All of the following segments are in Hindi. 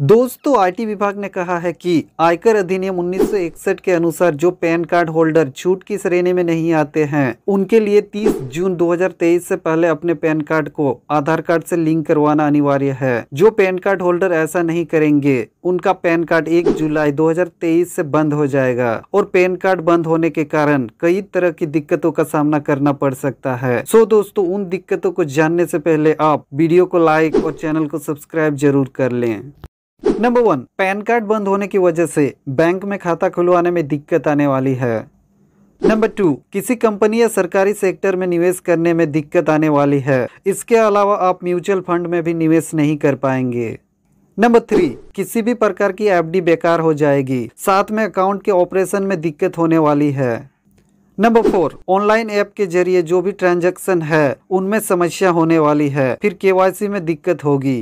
दोस्तों आईटी विभाग ने कहा है कि आयकर अधिनियम 1961 के अनुसार जो पैन कार्ड होल्डर छूट की श्रेणी में नहीं आते हैं उनके लिए 30 जून 2023 से पहले अपने पैन कार्ड को आधार कार्ड से लिंक करवाना अनिवार्य है जो पैन कार्ड होल्डर ऐसा नहीं करेंगे उनका पैन कार्ड 1 जुलाई 2023 से बंद हो जाएगा और पैन कार्ड बंद होने के कारण कई तरह की दिक्कतों का सामना करना पड़ सकता है सो दोस्तों उन दिक्कतों को जानने से पहले आप वीडियो को लाइक और चैनल को सब्सक्राइब जरूर कर लें नंबर वन पैन कार्ड बंद होने की वजह से बैंक में खाता खुलवाने में दिक्कत आने वाली है नंबर टू किसी कंपनी या सरकारी सेक्टर में निवेश करने में दिक्कत आने वाली है इसके अलावा आप म्यूचुअल फंड में भी निवेश नहीं कर पाएंगे नंबर थ्री किसी भी प्रकार की एफडी बेकार हो जाएगी साथ में अकाउंट के ऑपरेशन में दिक्कत होने वाली है नंबर फोर ऑनलाइन ऐप के जरिए जो भी ट्रांजैक्शन है उनमें समस्या होने वाली है फिर केवाईसी में दिक्कत होगी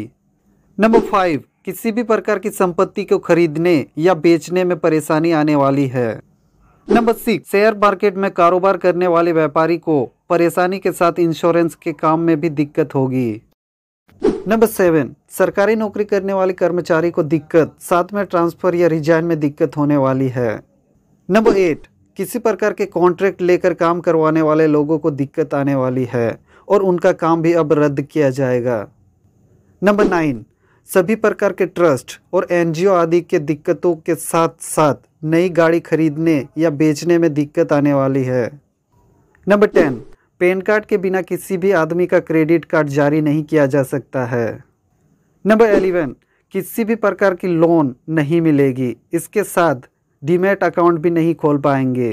नंबर फाइव किसी भी प्रकार की संपत्ति को खरीदने या बेचने में परेशानी आने वाली है नंबर सिक्स शेयर मार्केट में कारोबार करने वाले व्यापारी को परेशानी के साथ इंश्योरेंस के काम में भी दिक्कत होगी नंबर सेवन सरकारी नौकरी करने वाले कर्मचारी को दिक्कत साथ में ट्रांसफर या रिजाइन में दिक्कत होने वाली है नंबर एट किसी प्रकार के कॉन्ट्रैक्ट लेकर काम करवाने वाले लोगों को दिक्कत आने वाली है और उनका काम भी अब रद्द किया जाएगा नंबर नाइन सभी प्रकार के ट्रस्ट और एनजीओ आदि के दिक्कतों के साथ साथ नई गाड़ी खरीदने या बेचने में दिक्कत आने वाली है नंबर टेन पैन कार्ड के बिना किसी भी आदमी का क्रेडिट कार्ड जारी नहीं किया जा सकता है नंबर एलेवन किसी भी प्रकार की लोन नहीं मिलेगी इसके साथ डीमेट अकाउंट भी नहीं खोल पाएंगे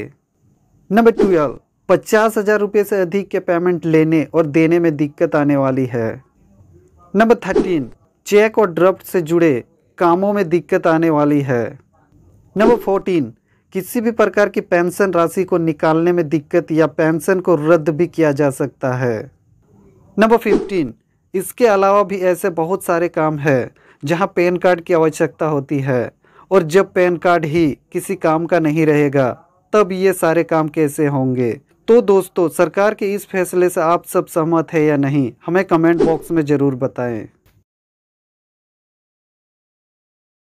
नंबर ट्वेल्व पचास हज़ार रुपये से अधिक के पेमेंट लेने और देने में दिक्कत आने वाली है नंबर थर्टीन चेक और ड्राफ्ट से जुड़े कामों में दिक्कत आने वाली है नंबर फोर्टीन किसी भी प्रकार की पेंशन राशि को निकालने में दिक्कत या पेंशन को रद्द भी किया जा सकता है नंबर फिफ्टीन इसके अलावा भी ऐसे बहुत सारे काम हैं जहां पैन कार्ड की आवश्यकता होती है और जब पैन कार्ड ही किसी काम का नहीं रहेगा तब ये सारे काम कैसे होंगे तो दोस्तों सरकार के इस फैसले से आप सब सहमत है या नहीं हमें कमेंट बॉक्स में ज़रूर बताएं